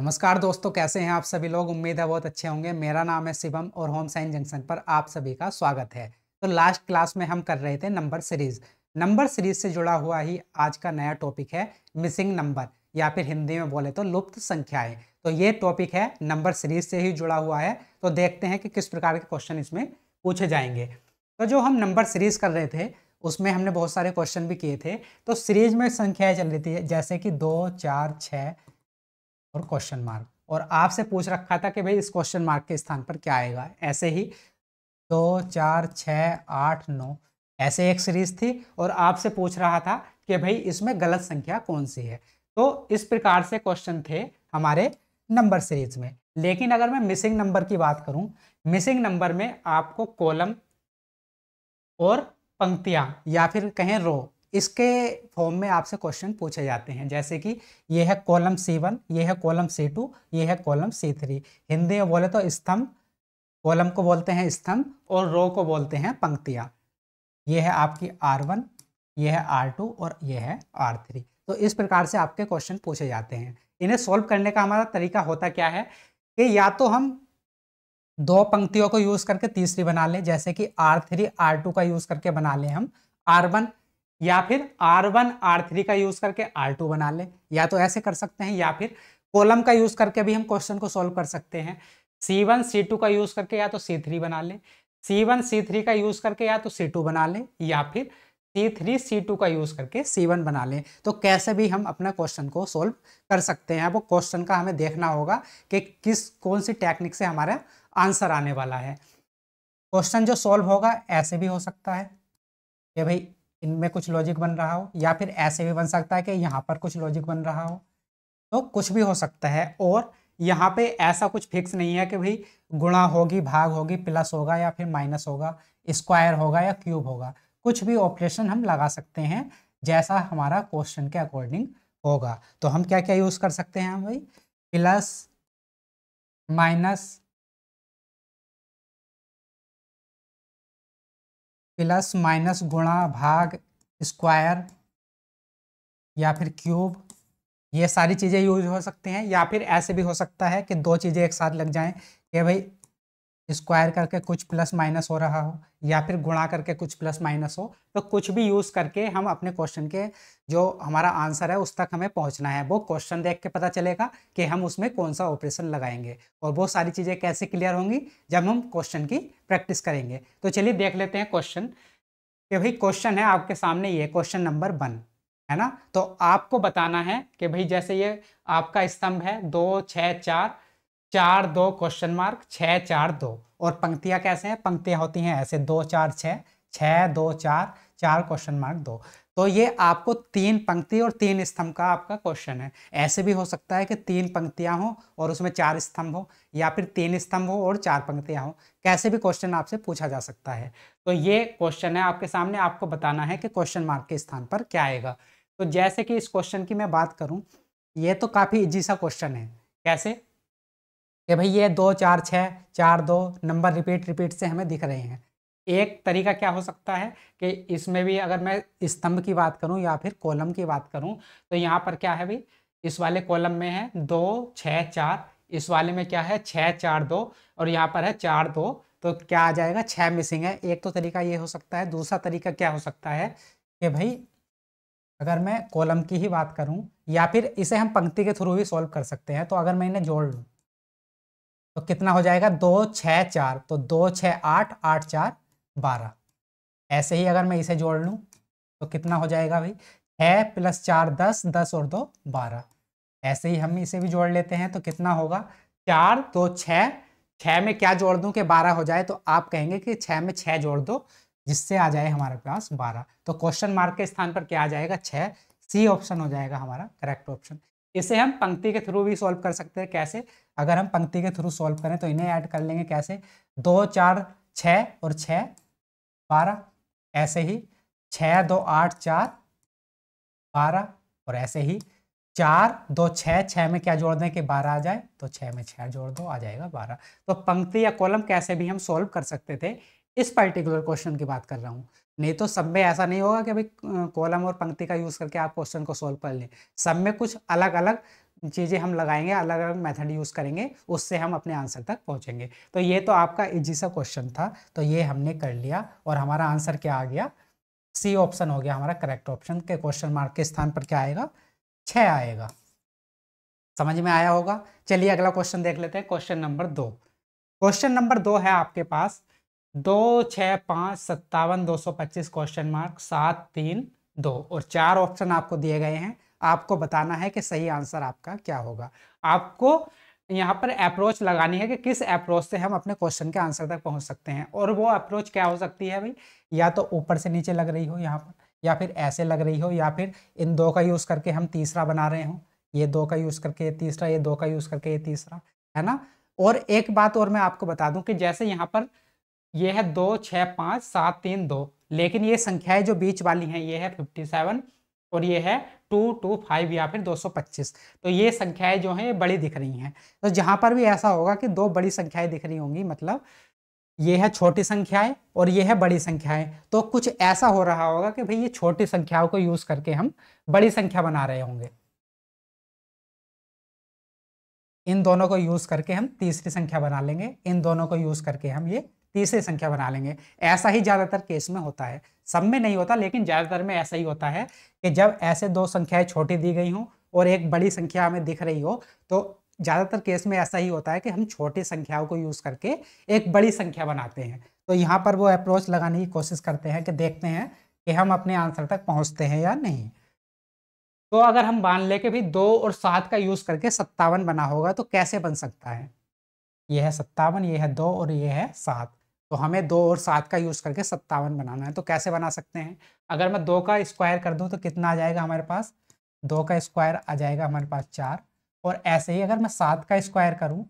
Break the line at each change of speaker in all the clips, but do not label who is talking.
नमस्कार दोस्तों कैसे हैं आप सभी लोग उम्मीद है बहुत अच्छे होंगे मेरा नाम है शिवम और होम साइंस जंक्शन पर आप सभी का स्वागत है तो लास्ट क्लास में हम कर रहे थे नंबर सीरीज नंबर सीरीज से जुड़ा हुआ ही आज का नया टॉपिक है मिसिंग नंबर या फिर हिंदी में बोले तो लुप्त संख्याएं तो ये टॉपिक है नंबर सीरीज से ही जुड़ा हुआ है तो देखते हैं कि किस प्रकार के क्वेश्चन इसमें पूछे जाएंगे तो जो हम नंबर सीरीज कर रहे थे उसमें हमने बहुत सारे क्वेश्चन भी किए थे तो सीरीज में संख्याएं चल रही थी जैसे कि दो चार छः और क्वेश्चन मार्क और आपसे पूछ रखा था कि भाई इस क्वेश्चन मार्क के स्थान पर क्या आएगा ऐसे ही दो चार छः आठ नौ ऐसे एक सीरीज थी और आपसे पूछ रहा था कि भाई इसमें गलत संख्या कौन सी है तो इस प्रकार से क्वेश्चन थे हमारे नंबर सीरीज में लेकिन अगर मैं मिसिंग नंबर की बात करूं मिसिंग नंबर में आपको कॉलम और पंक्तियां या फिर कहें रो इसके फॉर्म में आपसे क्वेश्चन पूछे जाते हैं जैसे कि ये है कॉलम सी वन ये है कॉलम सी टू ये है कॉलम सी थ्री हिंदी में बोले तो स्तंभ कॉलम को बोलते हैं स्तंभ और रो को बोलते हैं पंक्तियाँ ये है आपकी आर वन ये है आर टू और ये है आर थ्री तो इस प्रकार से आपके क्वेश्चन पूछे जाते हैं इन्हें सॉल्व करने का हमारा तरीका होता क्या है कि या तो हम दो पंक्तियों को यूज़ करके तीसरी बना लें जैसे कि आर थ्री आर टू का यूज़ करके बना लें हम आर वन या फिर आर वन आर थ्री का यूज करके आर टू बना लें या तो ऐसे कर सकते हैं या फिर कॉलम का यूज करके भी हम क्वेश्चन को सॉल्व कर सकते हैं सी वन सी टू का यूज करके या तो सी थ्री बना लें सी वन सी थ्री का यूज करके या तो सी टू बना लें या फिर सी थ्री सी टू का यूज करके सी वन बना लें तो कैसे भी हम अपना क्वेश्चन को सोल्व कर सकते हैं अब क्वेश्चन का हमें देखना होगा कि किस कौन सी टेक्निक से हमारा आंसर आने वाला है क्वेश्चन जो सॉल्व होगा ऐसे भी हो सकता है कि भाई इनमें कुछ लॉजिक बन रहा हो या फिर ऐसे भी बन सकता है कि यहाँ पर कुछ लॉजिक बन रहा हो तो कुछ भी हो सकता है और यहाँ पे ऐसा कुछ फिक्स नहीं है कि भाई गुणा होगी भाग होगी प्लस होगा या फिर माइनस होगा स्क्वायर होगा या क्यूब होगा कुछ भी ऑपरेशन हम लगा सकते हैं जैसा हमारा क्वेश्चन के अकॉर्डिंग होगा तो हम क्या क्या यूज़ कर सकते हैं भाई प्लस माइनस प्लस माइनस गुणा भाग स्क्वायर या फिर क्यूब ये सारी चीज़ें यूज हो सकती हैं या फिर ऐसे भी हो सकता है कि दो चीज़ें एक साथ लग जाएं कि भाई स्क्वायर करके कुछ प्लस माइनस हो रहा हो या फिर गुणा करके कुछ प्लस माइनस हो तो कुछ भी यूज़ करके हम अपने क्वेश्चन के जो हमारा आंसर है उस तक हमें पहुंचना है वो क्वेश्चन देख के पता चलेगा कि हम उसमें कौन सा ऑपरेशन लगाएंगे और वो सारी चीज़ें कैसे क्लियर होंगी जब हम क्वेश्चन की प्रैक्टिस करेंगे तो चलिए देख लेते हैं क्वेश्चन कि भाई क्वेश्चन है आपके सामने ये क्वेश्चन नंबर वन है ना तो आपको बताना है कि भाई जैसे ये आपका स्तंभ है दो छः चार चार दो क्वेश्चन मार्क छः चार दो और पंक्तियाँ कैसे हैं पंक्तियाँ होती हैं ऐसे दो चार छः छः दो चार चार क्वेश्चन मार्क दो तो ये आपको तीन पंक्ति और तीन स्तंभ का आपका क्वेश्चन है ऐसे भी हो सकता है कि तीन पंक्तियाँ हों और उसमें चार स्तंभ हो या फिर तीन स्तंभ हो और चार पंक्तियाँ हों कैसे भी क्वेश्चन आपसे पूछा जा सकता है तो ये क्वेश्चन है आपके सामने आपको बताना है कि क्वेश्चन मार्क के स्थान पर क्या आएगा तो जैसे कि इस क्वेश्चन की मैं बात करूँ ये तो काफ़ी ईजी सा क्वेश्चन है कैसे कि भाई ये दो चार छः चार दो नंबर रिपीट रिपीट से हमें दिख रहे हैं एक तरीका क्या हो सकता है कि इसमें भी अगर मैं स्तंभ की बात करूं या फिर कॉलम की बात करूं तो यहाँ पर क्या है भाई इस वाले कॉलम में है दो छः चार इस वाले में क्या है छः चार दो और यहाँ पर है चार दो तो क्या आ जाएगा छः मिसिंग है एक तो तरीका ये हो सकता है दूसरा तरीका क्या हो सकता है कि भाई अगर मैं कॉलम की ही बात करूँ या फिर इसे हम पंक्ति के थ्रू भी सॉल्व कर सकते हैं तो अगर मैं इन्हें जोड़ लूँ तो कितना हो जाएगा दो छः चार तो दो छः आठ आठ चार बारह ऐसे ही अगर मैं इसे जोड़ लूँ तो कितना हो जाएगा भाई छः प्लस चार दस दस और दो बारह ऐसे ही हम इसे भी जोड़ लेते हैं तो कितना होगा चार दो छः छः में क्या जोड़ दूं कि बारह हो जाए तो आप कहेंगे कि छः में छः जोड़ दो जिससे आ जाए हमारे पास बारह तो क्वेश्चन मार्क के स्थान पर क्या आ जाएगा छः सी ऑप्शन हो जाएगा हमारा करेक्ट ऑप्शन इसे हम पंक्ति के थ्रू भी सॉल्व कर सकते हैं कैसे अगर हम पंक्ति के थ्रू सॉल्व करें तो इन्हें ऐड कर लेंगे कैसे दो चार छ और छ बारह ऐसे ही छ दो आठ चार बारह और ऐसे ही चार दो छः छः में क्या जोड़ दें कि बारह आ जाए तो छः में छः जोड़ दो आ जाएगा बारह तो पंक्ति या कॉलम कैसे भी हम सॉल्व कर सकते थे इस पर्टिकुलर क्वेश्चन की बात कर रहा हूँ नहीं तो सब में ऐसा नहीं होगा कि भाई कॉलम और पंक्ति का यूज़ करके आप क्वेश्चन को सॉल्व कर लें सब में कुछ अलग अलग चीज़ें हम लगाएंगे अलग अलग मेथड यूज़ करेंगे उससे हम अपने आंसर तक पहुंचेंगे तो ये तो आपका इजी सा क्वेश्चन था तो ये हमने कर लिया और हमारा आंसर क्या आ गया सी ऑप्शन हो गया हमारा करेक्ट ऑप्शन के क्वेश्चन मार्क के स्थान पर क्या आएगा छः आएगा समझ में आया होगा चलिए अगला क्वेश्चन देख लेते हैं क्वेश्चन नंबर दो क्वेश्चन नंबर दो है आपके पास दो छः पाँच सत्तावन दो सौ पच्चीस क्वेश्चन मार्क सात तीन दो और चार ऑप्शन आपको दिए गए हैं आपको बताना है कि सही आंसर आपका क्या होगा आपको यहाँ पर अप्रोच लगानी है कि किस अप्रोच से हम अपने क्वेश्चन के आंसर तक पहुँच सकते हैं और वो अप्रोच क्या हो सकती है भाई या तो ऊपर से नीचे लग रही हो यहाँ पर या फिर ऐसे लग रही हो या फिर इन दो का यूज़ करके हम तीसरा बना रहे हों ये दो का यूज़ करके ये तीसरा ये दो का यूज़ करके ये तीसरा है ना और एक बात और मैं आपको बता दूं कि जैसे यहाँ पर ये है दो छः पाँच सात तीन दो लेकिन ये संख्याएं जो बीच वाली हैं ये है फिफ्टी सेवन और ये है टू टू फाइव या फिर दो सौ पच्चीस तो ये संख्याएं जो हैं बड़ी दिख रही हैं तो जहाँ पर भी ऐसा होगा कि दो बड़ी संख्याएं दिख रही होंगी मतलब ये है छोटी संख्याएं और ये है बड़ी संख्याएं तो कुछ ऐसा हो रहा होगा कि भाई ये छोटी संख्याओं को यूज़ करके हम बड़ी संख्या बना रहे होंगे इन दोनों को यूज़ करके हम तीसरी संख्या बना लेंगे इन दोनों को यूज़ करके हम ये तीसरी संख्या बना लेंगे ऐसा ही ज़्यादातर केस में होता है सब में नहीं होता लेकिन ज़्यादातर में ऐसा ही होता है कि जब ऐसे दो संख्याएं छोटी दी गई हों और एक बड़ी संख्या हमें दिख रही हो तो ज़्यादातर केस में ऐसा ही होता है कि हम छोटी संख्याओं को यूज़ करके एक बड़ी संख्या बनाते हैं तो यहाँ पर वो अप्रोच लगाने की कोशिश करते हैं कि देखते हैं कि हम अपने आंसर तक पहुँचते हैं या नहीं तो अगर हम मान लें कि भी दो और सात का यूज़ करके सत्तावन बना होगा तो कैसे बन सकता है यह है सत्तावन ये है दो और यह है सात तो हमें दो और सात का यूज़ करके सत्तावन बनाना है तो कैसे बना सकते हैं अगर मैं दो का स्क्वायर कर दूं तो कितना आ जाएगा हमारे पास दो का स्क्वायर आ जाएगा हमारे पास चार और ऐसे ही अगर मैं सात का स्क्वायर करूं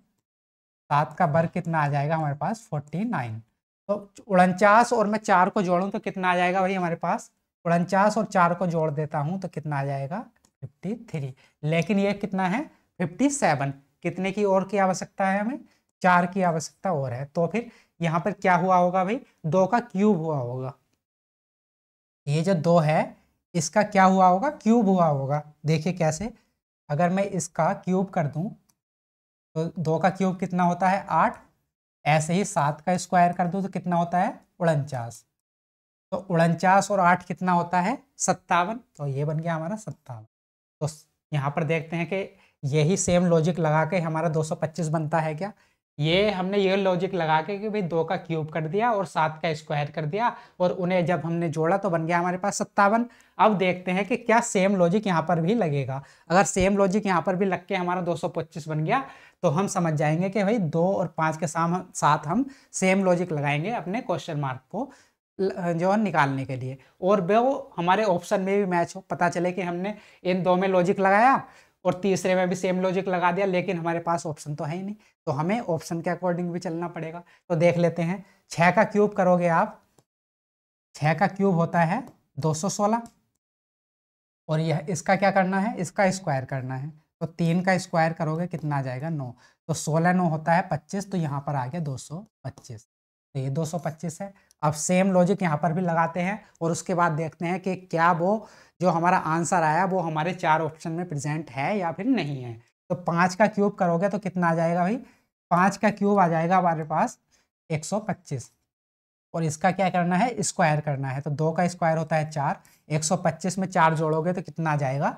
सात का वर्ग कितना आ जाएगा हमारे पास फोर्टी नाइन तो उनचास और मैं चार को जोड़ूँ तो कितना आ जाएगा भाई हमारे पास उनचास और चार को जोड़ देता हूँ तो कितना आ जाएगा फिफ्टी थ्री लेकिन ये कितना है फिफ्टी सेवन कितने की और की आवश्यकता है हमें चार की आवश्यकता और है तो फिर यहां पर क्या हुआ होगा भाई दो का क्यूब हुआ होगा ये जो दो है इसका क्या हुआ होगा क्यूब हुआ होगा देखिए कैसे अगर मैं इसका क्यूब कर दूं तो दो का क्यूब कितना होता है आठ ऐसे ही सात का स्क्वायर कर दूं तो कितना होता है उनचास तो उनचास और आठ कितना होता है सत्तावन तो ये बन गया हमारा सत्तावन तो यहाँ पर देखते हैं कि यही सेम लॉजिक लगा के हमारा 225 बनता है क्या ये हमने ये लॉजिक लगा के कि भाई दो का क्यूब कर दिया और सात का स्क्वायर कर दिया और उन्हें जब हमने जोड़ा तो बन गया हमारे पास सत्तावन अब देखते हैं कि क्या सेम लॉजिक यहाँ पर भी लगेगा अगर सेम लॉजिक यहाँ पर भी लग के हमारा 225 बन गया तो हम समझ जाएंगे कि भाई दो और पाँच के साम साथ हम सेम लॉजिक लगाएंगे अपने क्वेश्चन मार्क को जो है निकालने के लिए और वो हमारे ऑप्शन में भी मैच हो पता चले कि हमने इन दो में लॉजिक लगाया और तीसरे में भी सेम लॉजिक लगा दिया लेकिन हमारे पास ऑप्शन तो है ही नहीं तो हमें ऑप्शन के अकॉर्डिंग भी चलना पड़ेगा तो देख लेते हैं छः का क्यूब करोगे आप छः का क्यूब होता है दो सौ सोलह और यह इसका क्या करना है इसका स्क्वायर करना है तो तीन का स्क्वायर करोगे कितना आ जाएगा नौ तो सोलह नौ होता है पच्चीस तो यहाँ पर आ गया दो सौ पच्चीस तो ये दो सौ पच्चीस है अब सेम लॉजिक यहाँ पर भी लगाते हैं और उसके बाद देखते हैं कि क्या वो जो हमारा आंसर आया वो हमारे चार ऑप्शन में प्रेजेंट है या फिर नहीं है तो पाँच का क्यूब करोगे तो कितना आ जाएगा भाई पाँच का क्यूब आ जाएगा हमारे पास एक सौ पच्चीस और इसका क्या करना है स्क्वायर करना है तो दो का स्क्वायर होता है चार एक सौ पच्चीस में चार जोड़ोगे तो कितना आ जाएगा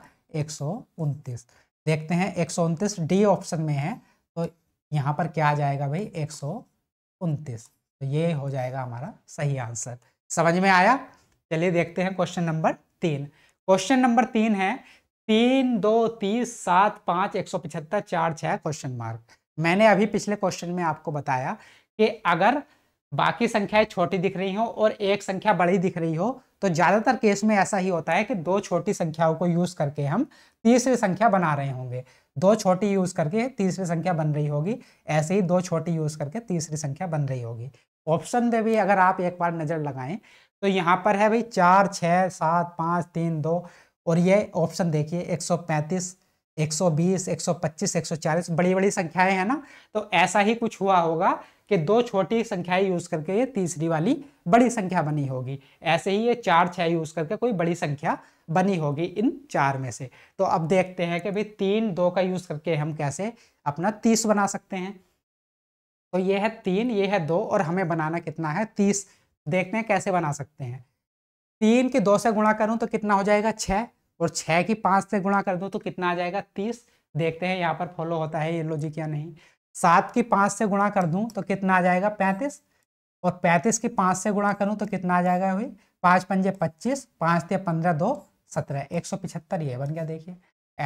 एक सौ उनतीस देखते हैं एक सौ उनतीस डी ऑप्शन में है तो यहाँ पर क्या आ जाएगा भाई एक सौ उनतीस तो ये हो जाएगा हमारा सही आंसर समझ में आया चलिए देखते हैं क्वेश्चन नंबर तीन क्वेश्चन नंबर तीन है तीन दो तीस सात पाँच एक सौ पिछहत्तर चार छः क्वेश्चन मार्क मैंने अभी पिछले क्वेश्चन में आपको बताया कि अगर बाकी संख्याएं छोटी दिख रही हो और एक संख्या बड़ी दिख रही हो तो ज़्यादातर केस में ऐसा ही होता है कि दो छोटी संख्याओं को यूज़ करके हम तीसरी संख्या बना रहे होंगे दो छोटी यूज़ करके तीसरी संख्या बन रही होगी ऐसे ही दो छोटी यूज़ करके तीसरी संख्या बन रही होगी ऑप्शन में भी अगर आप एक बार नज़र लगाएं तो यहाँ पर है भाई चार छः सात पाँच तीन दो और ये ऑप्शन देखिए एक सौ पैंतीस एक सौ बीस एक सौ पच्चीस एक सौ चालीस बड़ी बड़ी संख्याएं हैं ना तो ऐसा ही कुछ हुआ होगा कि दो छोटी संख्याएं यूज करके ये तीसरी वाली बड़ी संख्या बनी होगी ऐसे ही ये चार छः यूज करके कोई बड़ी संख्या बनी होगी इन चार में से तो अब देखते हैं कि भाई तीन दो का यूज करके हम कैसे अपना तीस बना सकते हैं तो ये है तीन ये है दो और हमें बनाना कितना है तीस देखते हैं कैसे बना सकते हैं तीन के दो से गुणा करूं तो कितना हो जाएगा छः और छः की पाँच से गुणा कर दूं तो कितना आ जाएगा तीस देखते हैं यहाँ पर फॉलो होता है ये लॉजिक या नहीं सात की पाँच से गुणा कर दूं तो कितना आ जाएगा पैंतीस और पैंतीस की पाँच से गुणा करूं तो कितना आ जाएगा भाई पाँच पंजे पच्चीस पाँच ते पंद्रह दो सत्रह एक सौ पिछहत्तर ये बन गया देखिए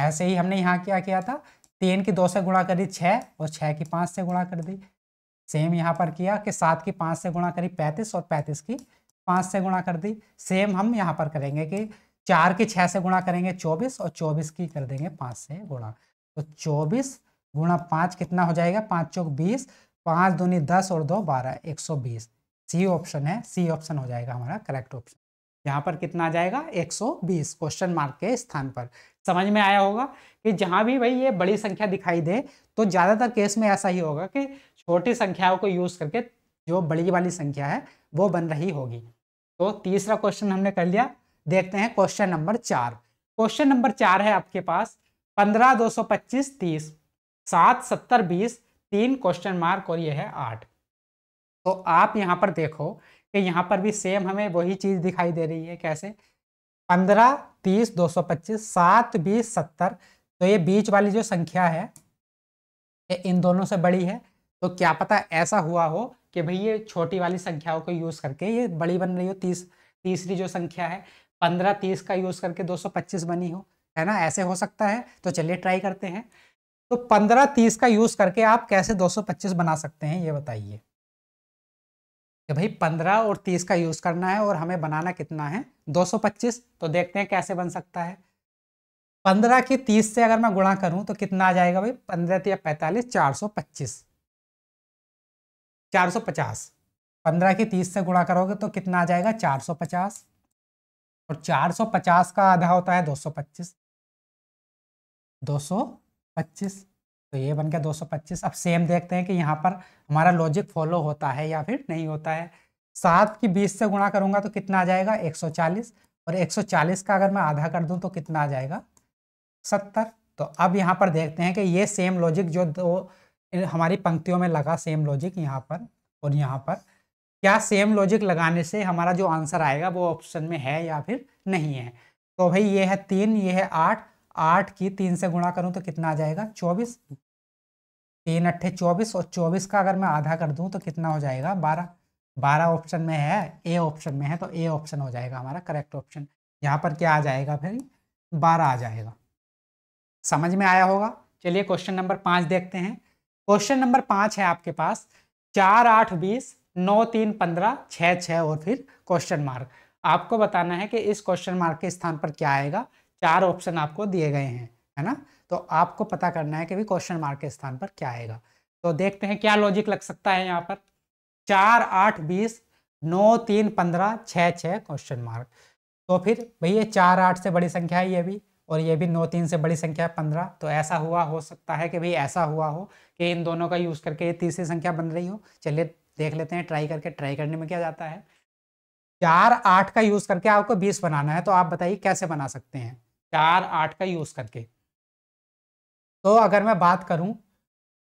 ऐसे ही हमने यहाँ क्या किया था तीन की दो से गुणा कर दी छः और छः की पाँच से गुणा कर दी सेम यहाँ पर किया कि सात की पाँच से गुणा करी पैंतीस और पैंतीस की पाँच से गुणा कर दी सेम हम यहाँ पर करेंगे कि चार की छः से गुणा करेंगे चौबीस और चौबीस की कर देंगे पाँच से गुणा तो चौबीस गुणा पाँच कितना हो जाएगा पाँच चौक बीस पाँच दूनी दस और दो बारह एक सौ बीस सी ऑप्शन है सी ऑप्शन हो जाएगा हमारा करेक्ट ऑप्शन यहाँ पर कितना आ जाएगा एक सौ बीस क्वेश्चन मार्क के स्थान पर समझ में आया होगा कि जहाँ भी भाई ये बड़ी संख्या दिखाई दे तो ज़्यादातर केस में ऐसा ही होगा कि छोटी संख्याओं को यूज करके जो बड़ी वाली संख्या है वो बन रही होगी तो तीसरा क्वेश्चन हमने कर लिया देखते हैं क्वेश्चन नंबर चार क्वेश्चन नंबर चार है आपके पास पंद्रह दो सौ पच्चीस तीस सात सत्तर बीस तीन क्वेश्चन मार्क और ये है आठ तो आप यहाँ पर देखो कि यहाँ पर भी सेम हमें वही चीज़ दिखाई दे रही है कैसे पंद्रह तीस दो सौ पच्चीस सात बीस सत्तर तो ये बीच वाली जो संख्या है ये इन दोनों से बड़ी है तो क्या पता ऐसा हुआ हो कि भाई ये छोटी वाली संख्याओं को यूज़ करके ये बड़ी बन रही हो तीस तीसरी जो संख्या है पंद्रह तीस का यूज़ करके दो सौ पच्चीस बनी हो है ना ऐसे हो सकता है तो चलिए ट्राई करते हैं तो पंद्रह तीस का यूज़ करके आप कैसे दो सौ पच्चीस बना सकते हैं ये बताइए कि भाई पंद्रह और तीस का यूज़ करना है और हमें बनाना कितना है दो सौ पच्चीस तो देखते हैं कैसे बन सकता है पंद्रह की तीस से अगर मैं गुणा करूं तो कितना आ जाएगा भाई पंद्रह या पैंतालीस चार सौ पच्चीस चार सौ पचास पंद्रह की तीस से गुणा करोगे तो कितना आ जाएगा चार सौ पचास और चार सौ पचास का आधा होता है दो सौ पच्चीस दो सौ पच्चीस तो ये बन गया दो सौ पच्चीस अब सेम देखते हैं कि यहाँ पर हमारा लॉजिक फॉलो होता है या फिर नहीं होता है सात की बीस से गुणा करूँगा तो कितना आ जाएगा एक सौ चालीस और एक सौ चालीस का अगर मैं आधा कर दूँ तो कितना आ जाएगा सत्तर तो अब यहाँ पर देखते हैं कि ये सेम लॉजिक जो दो हमारी पंक्तियों में लगा सेम लॉजिक यहाँ पर और यहाँ पर क्या सेम लॉजिक लगाने से हमारा जो आंसर आएगा वो ऑप्शन में है या फिर नहीं है तो भाई ये है तीन ये है आठ आठ की तीन से गुणा करूँ तो कितना आ जाएगा चौबीस तीन अट्ठे चौबीस और चौबीस का अगर मैं आधा कर दूँ तो कितना हो जाएगा बारह बारह ऑप्शन में है ए ऑप्शन में है तो ए ऑप्शन हो जाएगा हमारा करेक्ट ऑप्शन यहाँ पर क्या आ जाएगा फिर बारह आ जाएगा समझ में आया होगा चलिए क्वेश्चन नंबर पाँच देखते हैं क्वेश्चन नंबर पांच है आपके पास चार आठ बीस नौ तीन पंद्रह छह छह और फिर क्वेश्चन मार्क आपको बताना है कि इस क्वेश्चन मार्क के स्थान पर क्या आएगा चार ऑप्शन आपको दिए गए हैं है ना तो आपको पता करना है कि क्वेश्चन मार्क के स्थान पर क्या आएगा तो देखते हैं क्या लॉजिक लग सकता है यहाँ पर चार आठ बीस नौ तीन पंद्रह छ छः क्वेश्चन मार्क तो फिर भैया चार आठ से बड़ी संख्या है ये भी और ये भी नौ तीन से बड़ी संख्या है पंद्रह तो ऐसा हुआ हो सकता है कि भाई ऐसा हुआ हो कि इन दोनों का यूज़ करके ये तीसरी संख्या बन रही हो चलिए देख लेते हैं ट्राई करके ट्राई करने में क्या जाता है चार आठ का यूज़ करके आपको बीस बनाना है तो आप बताइए कैसे बना सकते हैं चार आठ का यूज़ करके तो अगर मैं बात करूं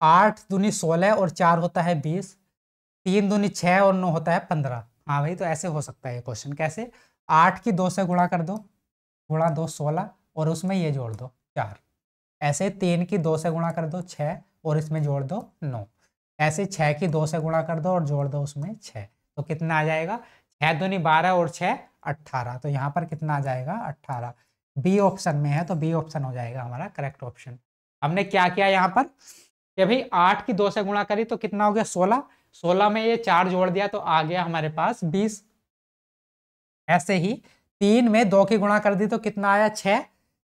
आठ दूनी सोलह और चार होता है बीस तीन दूनी छः और नौ होता है पंद्रह हाँ भाई तो ऐसे हो सकता है क्वेश्चन कैसे आठ की दो से गुणा कर दो गुणा दो सोलह और उसमें ये जोड़ दो चार ऐसे तीन की दो से गुणा कर दो छः और इसमें जोड़ दो नौ ऐसे छः की दो से गुणा कर दो और जोड़ दो उसमें छः तो कितना आ जाएगा छः दूनी बारह और छः अट्ठारह तो यहाँ पर कितना आ जाएगा अट्ठारह बी ऑप्शन में है तो बी ऑप्शन हो जाएगा हमारा करेक्ट ऑप्शन हमने क्या किया यहाँ पर कि भाई आठ की दो से गुणा करी तो कितना हो गया सोलह सोलह में ये चार जोड़ दिया तो आ गया हमारे पास बीस ऐसे ही तीन में दो की गुणा कर दी तो कितना आया छः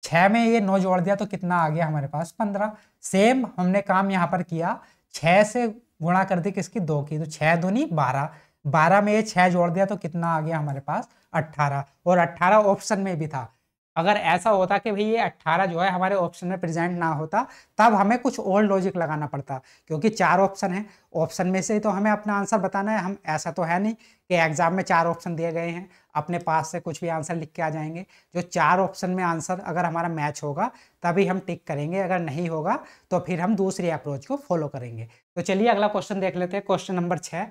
छः में ये नौ जोड़ दिया तो कितना आ गया हमारे पास पंद्रह सेम हमने काम यहाँ पर किया छः से गुणा कर दी किसकी दो की तो छः दूनी बारह बारह में ये छः जोड़ दिया तो कितना आ गया हमारे पास अट्ठारह और अट्ठारह ऑप्शन में भी था अगर ऐसा होता कि भाई ये अट्ठारह जो है हमारे ऑप्शन में प्रेजेंट ना होता तब हमें कुछ और लॉजिक लगाना पड़ता क्योंकि चार ऑप्शन है ऑप्शन में से तो हमें अपना आंसर बताना है हम ऐसा तो है नहीं कि एग्जाम में चार ऑप्शन दिए गए हैं अपने पास से कुछ भी आंसर लिख के आ जाएंगे जो चार ऑप्शन में आंसर अगर हमारा मैच होगा तभी हम टिक करेंगे अगर नहीं होगा तो फिर हम दूसरी अप्रोच को फॉलो करेंगे तो चलिए अगला क्वेश्चन देख लेते हैं क्वेश्चन नंबर छः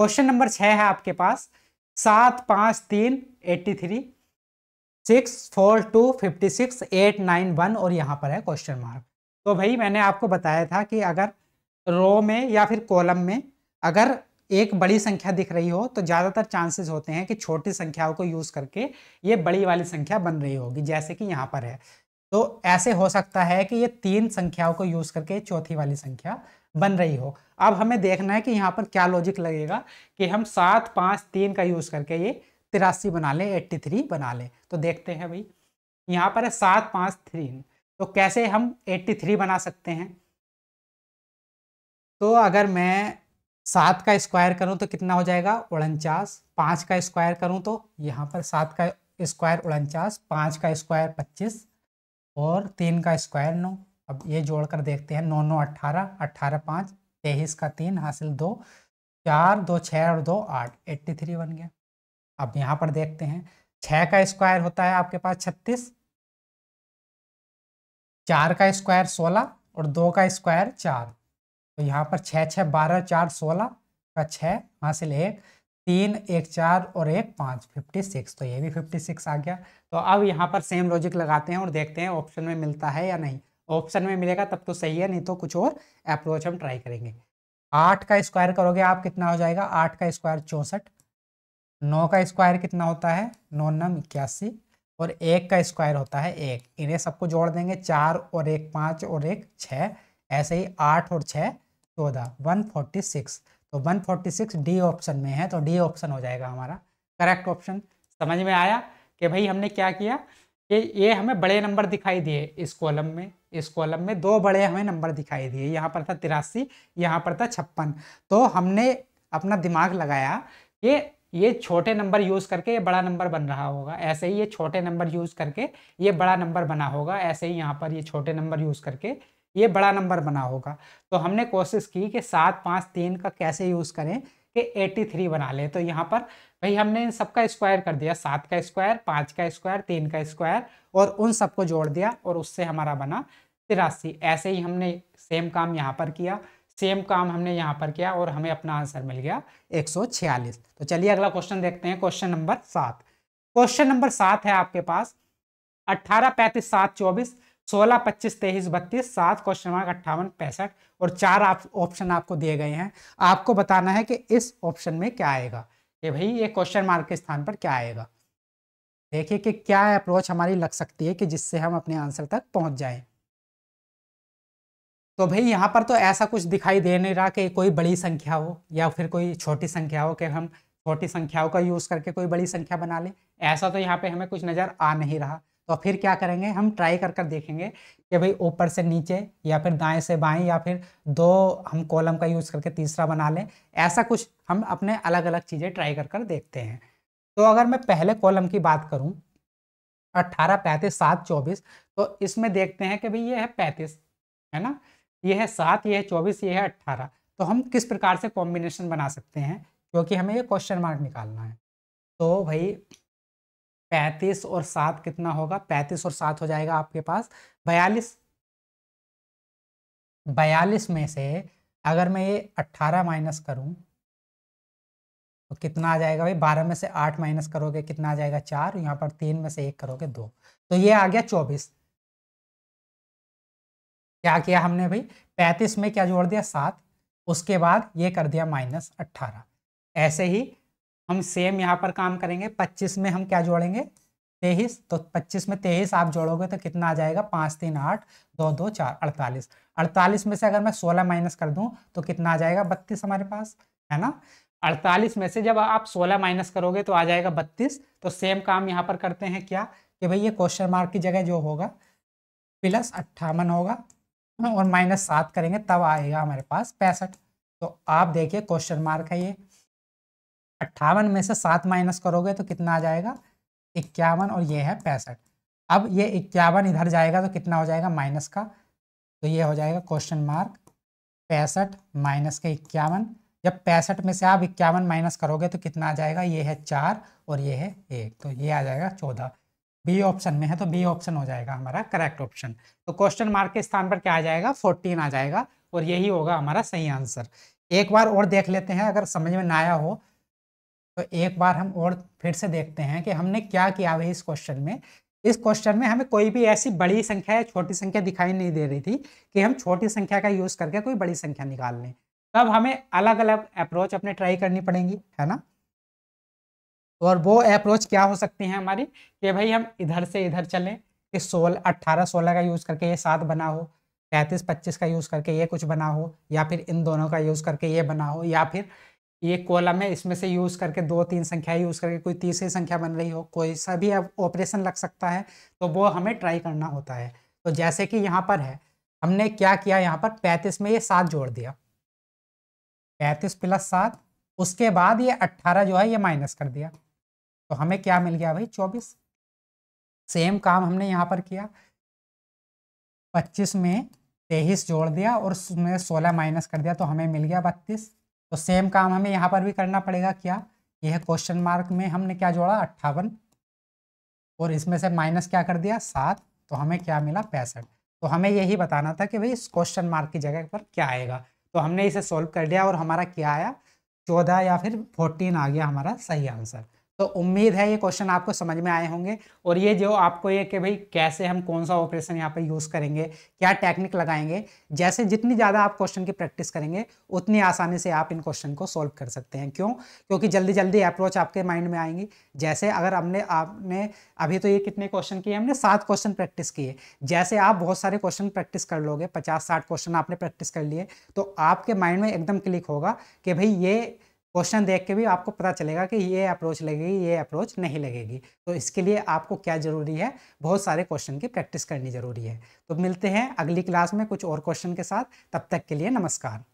क्वेश्चन नंबर छः है आपके पास सात पाँच तीन eighty three six four two fifty six eight nine one और यहाँ पर है क्वेश्चन मार्क तो भाई मैंने आपको बताया था कि अगर रो में या फिर कॉलम में अगर एक बड़ी संख्या दिख रही हो तो ज़्यादातर चांसेस होते हैं कि छोटी संख्याओं को यूज़ करके ये बड़ी वाली संख्या बन रही होगी जैसे कि यहाँ पर है तो ऐसे हो सकता है कि ये तीन संख्याओं को यूज़ करके चौथी वाली संख्या बन रही हो अब हमें देखना है कि यहाँ पर क्या लॉजिक लगेगा कि हम सात पाँच तीन का यूज़ करके ये तिरासी बना लें एट्टी थ्री बना लें तो देखते हैं भाई यहाँ पर है सात पाँच थ्री तो कैसे हम एट्टी थ्री बना सकते हैं तो अगर मैं सात का स्क्वायर करूं तो कितना हो जाएगा उनचास पाँच का स्क्वायर करूं तो यहाँ पर सात का स्क्वायर उनचास पाँच का स्क्वायर पच्चीस और तीन का स्क्वायर नौ अब ये जोड़कर देखते हैं नौ नौ अट्ठारह अट्ठारह पाँच तेईस का तीन हासिल दो चार दो छः और दो आठ एट्टी थ्री बन गया अब यहाँ पर देखते हैं छः का स्क्वायर होता है आपके पास छत्तीस चार का स्क्वायर सोलह और दो का स्क्वायर चार तो यहाँ पर छः छः बारह चार सोलह का छः हासिल एक तीन एक चार और एक पाँच फिफ्टी सिक्स तो ये भी फिफ्टी सिक्स आ गया तो अब यहाँ पर सेम लॉजिक लगाते हैं और देखते हैं ऑप्शन में मिलता है या नहीं ऑप्शन में मिलेगा तब तो सही है नहीं तो कुछ और अप्रोच हम ट्राई करेंगे आठ का स्क्वायर करोगे आप कितना हो जाएगा आठ का स्क्वायर चौंसठ नौ का स्क्वायर कितना होता है नौ नम इक्यासी और एक का स्क्वायर होता है एक इन्हें सबको जोड़ देंगे चार और एक पाँच और एक छः ऐसे ही आठ और छः चौदह वन फोर्टी सिक्स तो one forty six D option में है तो डी ऑप्शन हो जाएगा हमारा करेक्ट ऑप्शन समझ में आया कि भाई हमने क्या किया कि ये हमें बड़े नंबर दिखाई दिए इस कॉलम में इस कॉलम में दो बड़े हमें नंबर दिखाई दिए यहाँ पर था तिरासी यहाँ पर था छप्पन तो हमने अपना दिमाग लगाया कि ये छोटे नंबर यूज़ करके ये बड़ा नंबर बन रहा होगा ऐसे ही ये छोटे नंबर यूज़ करके ये बड़ा नंबर बना होगा ऐसे ही यहाँ पर ये छोटे नंबर यूज़ करके ये बड़ा नंबर बना होगा तो हमने कोशिश की कि सात पाँच तीन का कैसे यूज़ करें कि थ्री बना लें तो यहाँ पर भाई हमने इन सबका स्क्वायर कर दिया सात का स्क्वायर पाँच का स्क्वायर तीन का स्क्वायर और उन सबको जोड़ दिया और उससे हमारा बना तिरासी ऐसे ही हमने सेम काम यहाँ पर किया सेम काम हमने यहाँ पर किया और हमें अपना आंसर मिल गया छियालीस तो चलिए अगला क्वेश्चन देखते हैं क्वेश्चन नंबर सात क्वेश्चन नंबर सात है आपके पास अट्ठारह पैंतीस सात चौबीस सोलह पच्चीस तेईस बत्तीस सात क्वेश्चन मार्क अट्ठावन पैंसठ और चार आप ऑप्शन आपको दिए गए हैं आपको बताना है कि इस ऑप्शन में क्या आएगा कि भाई ये क्वेश्चन मार्क के स्थान पर क्या आएगा देखिए कि क्या अप्रोच हमारी लग सकती है कि जिससे हम अपने आंसर तक पहुंच जाएं तो भाई यहाँ पर तो ऐसा कुछ दिखाई दे नहीं रहा कि कोई बड़ी संख्या हो या फिर कोई छोटी संख्या हो कि हम छोटी संख्याओं का यूज़ करके कोई बड़ी संख्या बना लें ऐसा तो यहाँ पे हमें कुछ नज़र आ नहीं रहा तो फिर क्या करेंगे हम ट्राई कर कर देखेंगे कि भाई ऊपर से नीचे या फिर दाएं से बाएं या फिर दो हम कॉलम का यूज़ करके तीसरा बना लें ऐसा कुछ हम अपने अलग अलग चीज़ें ट्राई कर कर देखते हैं तो अगर मैं पहले कॉलम की बात करूँ अट्ठारह पैंतीस सात चौबीस तो इसमें देखते हैं कि भाई ये है पैंतीस है ना ये है सात ये है चौबीस ये है अट्ठारह तो हम किस प्रकार से कॉम्बिनेशन बना सकते हैं क्योंकि हमें ये क्वेश्चन मार्क निकालना है तो भाई पैंतीस और सात कितना होगा पैंतीस और सात हो जाएगा आपके पास बयालीस बयालीस में से अगर मैं ये अट्ठारह माइनस करूं तो कितना आ जाएगा भाई बारह में से आठ माइनस करोगे कितना आ जाएगा चार यहां पर तीन में से एक करोगे दो तो ये आ गया चौबीस क्या किया हमने भाई पैंतीस में क्या जोड़ दिया सात उसके बाद ये कर दिया माइनस अट्ठारह ऐसे ही हम सेम यहाँ पर काम करेंगे पच्चीस में हम क्या जोड़ेंगे तेईस तो पच्चीस में तेईस आप जोड़ोगे तो कितना आ जाएगा पाँच तीन आठ दो दो चार अड़तालीस अड़तालीस में से अगर मैं सोलह माइनस कर दूँ तो कितना आ जाएगा बत्तीस हमारे पास है ना अड़तालीस में से जब आप सोलह माइनस करोगे तो आ जाएगा बत्तीस तो सेम काम यहाँ पर करते हैं क्या कि भाई ये क्वेश्चन मार्क की जगह जो होगा प्लस अट्ठावन होगा और माइनस सात करेंगे तब आएगा हमारे पास पैंसठ तो आप देखिए क्वेश्चन मार्क है ये अट्ठावन में से सात माइनस करोगे तो कितना आ जाएगा इक्यावन और ये है पैंसठ अब ये इक्यावन इधर जाएगा तो कितना हो जाएगा माइनस का तो ये हो जाएगा क्वेश्चन मार्क पैंसठ माइनस के इक्यावन जब पैंसठ में से आप इक्यावन माइनस करोगे तो कितना आ जाएगा ये है चार और ये है एक तो ये आ जाएगा चौदह बी ऑप्शन में है तो बी ऑप्शन हो जाएगा हमारा करेक्ट ऑप्शन तो क्वेश्चन मार्क के स्थान पर क्या आ जाएगा फोर्टीन आ जाएगा और यही होगा हमारा सही आंसर एक बार और देख लेते हैं अगर समझ में ना आया हो तो एक बार हम और फिर से देखते हैं कि हमने क्या किया हुआ इस क्वेश्चन में इस क्वेश्चन में हमें कोई भी ऐसी बड़ी संख्या या छोटी संख्या दिखाई नहीं दे रही थी कि हम छोटी संख्या का यूज़ करके कोई बड़ी संख्या निकाल लें तब हमें अलग अलग अप्रोच अपने ट्राई करनी पड़ेंगी है ना और वो अप्रोच क्या हो सकती है हमारी कि भाई हम इधर से इधर चलें कि सोलह अट्ठारह सोलह का यूज़ करके ये सात बना हो पैंतीस पच्चीस का यूज़ करके ये कुछ बना हो या फिर इन दोनों का यूज़ करके ये बना हो या फिर ये कॉलम है इसमें से यूज़ करके दो तीन संख्या यूज़ करके कोई तीसरी संख्या बन रही हो कोई सा भी ऑपरेशन लग सकता है तो वो हमें ट्राई करना होता है तो जैसे कि यहाँ पर है हमने क्या किया यहाँ पर पैंतीस में ये सात जोड़ दिया पैंतीस प्लस सात उसके बाद ये अट्ठारह जो है ये माइनस कर दिया तो हमें क्या मिल गया भाई चौबीस सेम काम हमने यहाँ पर किया पच्चीस में तेईस जोड़ दिया और उसमें सोलह माइनस कर दिया तो हमें मिल गया बत्तीस तो सेम काम हमें यहाँ पर भी करना पड़ेगा क्या यह क्वेश्चन मार्क में हमने क्या जोड़ा अट्ठावन और इसमें से माइनस क्या कर दिया सात तो हमें क्या मिला पैंसठ तो हमें यही बताना था कि भाई इस क्वेश्चन मार्क की जगह पर क्या आएगा तो हमने इसे सॉल्व कर दिया और हमारा क्या आया चौदह या फिर फोर्टीन आ गया हमारा सही आंसर तो उम्मीद है ये क्वेश्चन आपको समझ में आए होंगे और ये जो आपको ये कि भाई कैसे हम कौन सा ऑपरेशन यहाँ पर यूज़ करेंगे क्या टेक्निक लगाएंगे जैसे जितनी ज़्यादा आप क्वेश्चन की प्रैक्टिस करेंगे उतनी आसानी से आप इन क्वेश्चन को सॉल्व कर सकते हैं क्यों क्योंकि जल्दी जल्दी अप्रोच आपके माइंड में आएंगी जैसे अगर हमने आपने अभी तो ये कितने क्वेश्चन किए हमने सात क्वेश्चन प्रैक्टिस किए जैसे आप बहुत सारे क्वेश्चन प्रैक्टिस कर लोगे पचास साठ क्वेश्चन आपने प्रैक्टिस कर लिए तो आपके माइंड में एकदम क्लिक होगा कि भाई ये क्वेश्चन देख के भी आपको पता चलेगा कि ये अप्रोच लगेगी ये अप्रोच नहीं लगेगी तो इसके लिए आपको क्या ज़रूरी है बहुत सारे क्वेश्चन की प्रैक्टिस करनी ज़रूरी है तो मिलते हैं अगली क्लास में कुछ और क्वेश्चन के साथ तब तक के लिए नमस्कार